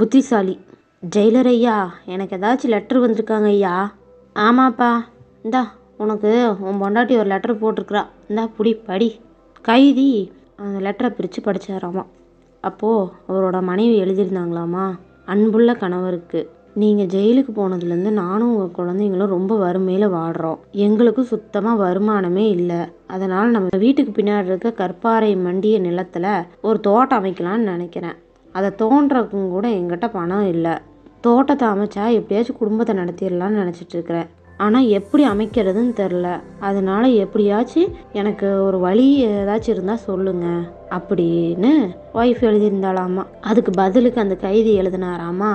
புத்திசாலி ஜெயிலர் ஐயா எனக்கு ஏதாச்சும் லெட்ரு வந்திருக்காங்க ஐயா ஆமாப்பா இந்தா உனக்கு உன் பொண்டாட்டி ஒரு லெட்டர் போட்டிருக்குறா இந்தா புடி படி கைதி அந்த லெட்டரை பிரித்து படித்தாராமா அப்போது அவரோட மனைவி எழுதியிருந்தாங்களாமா அன்புள்ள கணவருக்கு நீங்கள் ஜெயிலுக்கு போனதுலேருந்து நானும் உங்கள் குழந்தைங்களும் ரொம்ப வறுமையில் வாடுறோம் எங்களுக்கும் சுத்தமாக வருமானமே இல்லை அதனால் நம்ம வீட்டுக்கு பின்னாடி இருக்க கற்பாறை மண்டிய நிலத்தில் ஒரு தோட்டம் அமைக்கலான்னு நினைக்கிறேன் அதை தோன்றக்கும் கூட எங்கிட்ட பணம் இல்லை தோட்டத்தை அமைச்சா எப்படியாச்சும் குடும்பத்தை நடத்திடலான்னு நினச்சிட்ருக்குறேன் ஆனால் எப்படி அமைக்கிறதுன்னு தெரில அதனால் எப்படியாச்சும் எனக்கு ஒரு வழி ஏதாச்சும் இருந்தால் சொல்லுங்கள் அப்படின்னு ஒய்ஃப் எழுதியிருந்தாலாம்மா அதுக்கு பதிலுக்கு அந்த கைதி எழுதினாராமா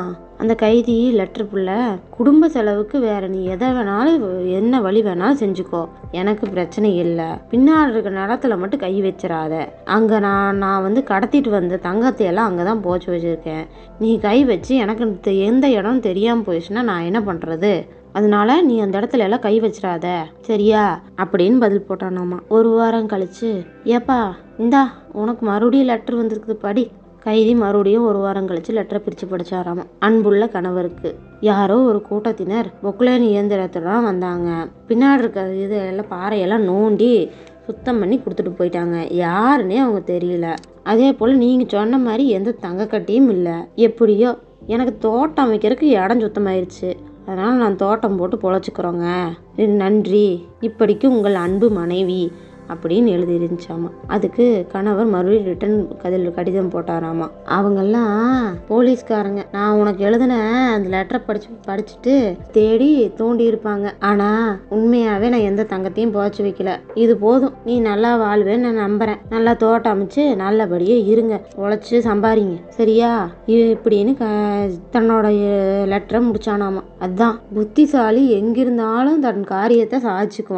அந்த கைதி லெட்டர் புள்ள குடும்ப செலவுக்கு வேற நீ எதை வேணாலும் என்ன வழி வேணாலும் செஞ்சுக்கோ எனக்கு பிரச்சனை இல்லை பின்னால் இருக்க நிலத்துல மட்டும் கை வச்சிடாத அங்கே நான் நான் வந்து கடத்திட்டு வந்த தங்கத்தையெல்லாம் அங்கே தான் போச்சு வச்சுருக்கேன் நீ கை வச்சு எனக்கு எந்த இடம் தெரியாமல் போயிடுச்சுன்னா நான் என்ன பண்ணுறது அதனால நீ அந்த இடத்துல எல்லாம் கை வச்சிடாத சரியா அப்படின்னு பதில் போட்டானாமா ஒரு வாரம் கழிச்சு ஏப்பா இந்தா உனக்கு மறுபடியும் லெட்டர் வந்திருக்குது படி கைதி மறுபடியும் ஒரு வாரம் கழிச்சு லெட்டரை பிரித்து படிச்சாராமா அன்புள்ள கணவருக்கு யாரோ ஒரு கூட்டத்தினர் பொக்லேன் இயந்திரத்துடன் வந்தாங்க பின்னாடி இருக்கிற இது எல்லாம் பாறையெல்லாம் நோண்டி சுத்தம் பண்ணி கொடுத்துட்டு போயிட்டாங்க யாருன்னே அவங்க தெரியல அதே போல் நீங்கள் சொன்ன மாதிரி எந்த தங்கக்கட்டியும் இல்லை எப்படியோ எனக்கு தோட்டம் அமைக்கிறதுக்கு இடம் சுத்தமாயிருச்சு அதனால் நான் தோட்டம் போட்டு பொழைச்சிக்கிறோங்க நன்றி இப்படிக்கு உங்கள் அன்பு மனைவி அப்படின்னு எழுதிருந்துச்சாமா அதுக்கு கணவர் மறுபடியும் ரிட்டன் கதில் கடிதம் போட்டாராமா அவங்கெல்லாம் போலீஸ்காரங்க நான் உனக்கு எழுதின அந்த லெட்டரை படிச்சு படிச்சுட்டு தேடி தோண்டி இருப்பாங்க ஆனா உண்மையாவே நான் எந்த தங்கத்தையும் புதைச்சி வைக்கல இது போதும் நீ நல்லா வாழ்வேன்னு நான் நம்புறேன் நல்லா தோட்டம் அமைச்சு நல்லபடியே இருங்க உழைச்சி சம்பாரிங்க சரியா இப்படின்னு க தன்னோட லெட்டரை முடிச்சானாமா அதுதான் புத்திசாலி எங்கிருந்தாலும் தன் காரியத்தை சாதிச்சுக்குவான்